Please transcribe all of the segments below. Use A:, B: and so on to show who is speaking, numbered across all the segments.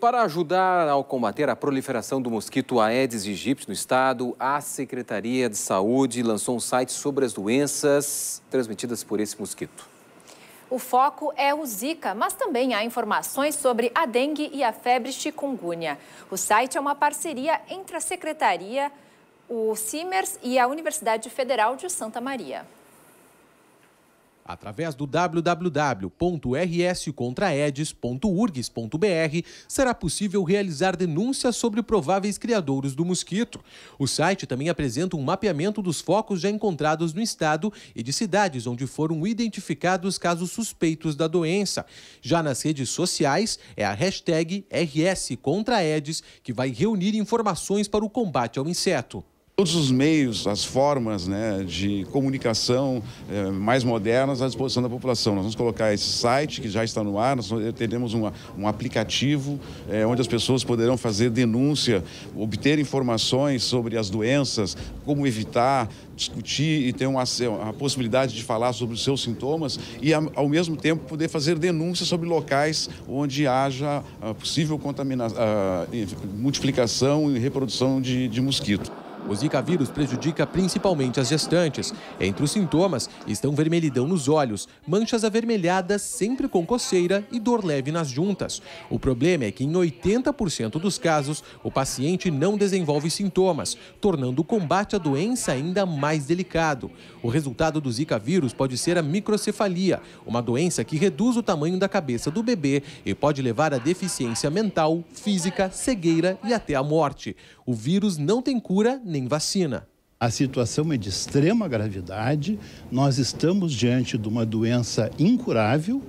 A: Para ajudar ao combater a proliferação do mosquito Aedes aegypti no estado, a Secretaria de Saúde lançou um site sobre as doenças transmitidas por esse mosquito.
B: O foco é o Zika, mas também há informações sobre a dengue e a febre chikungunya. O site é uma parceria entre a Secretaria, o CIMERS e a Universidade Federal de Santa Maria.
A: Através do www.rscontraedes.urgs.br será possível realizar denúncias sobre prováveis criadouros do mosquito. O site também apresenta um mapeamento dos focos já encontrados no estado e de cidades onde foram identificados casos suspeitos da doença. Já nas redes sociais, é a hashtag
C: RSContraEdes que vai reunir informações para o combate ao inseto todos os meios, as formas né, de comunicação eh, mais modernas à disposição da população. Nós vamos colocar esse site que já está no ar, nós teremos uma, um aplicativo eh, onde as pessoas poderão fazer denúncia, obter informações sobre as doenças, como evitar, discutir e ter uma, a possibilidade de falar sobre os seus sintomas e, ao mesmo tempo, poder fazer denúncia sobre locais onde haja ah, possível contamina ah, multiplicação e reprodução de, de mosquito. O Zika vírus prejudica principalmente as gestantes. Entre os sintomas estão vermelhidão nos olhos,
A: manchas avermelhadas sempre com coceira e dor leve nas juntas. O problema é que em 80% dos casos o paciente não desenvolve sintomas, tornando o combate à doença ainda mais delicado. O resultado do Zika vírus pode ser a microcefalia, uma doença que reduz o tamanho da cabeça do bebê e pode levar a deficiência mental,
D: física, cegueira e até a morte. O vírus não tem cura nem nem vacina. A situação é de extrema gravidade. Nós estamos diante de uma doença incurável,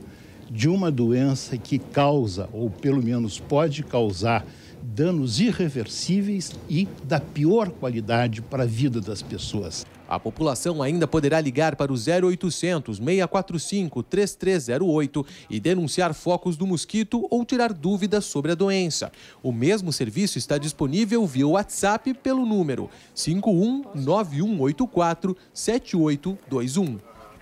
D: de uma doença que causa, ou pelo menos pode causar, danos irreversíveis e da pior qualidade para a vida das pessoas. A população ainda poderá ligar para o 0800 645
A: 3308 e denunciar focos do mosquito ou tirar dúvidas sobre a doença. O mesmo serviço está disponível via WhatsApp pelo número 51 9184 7821.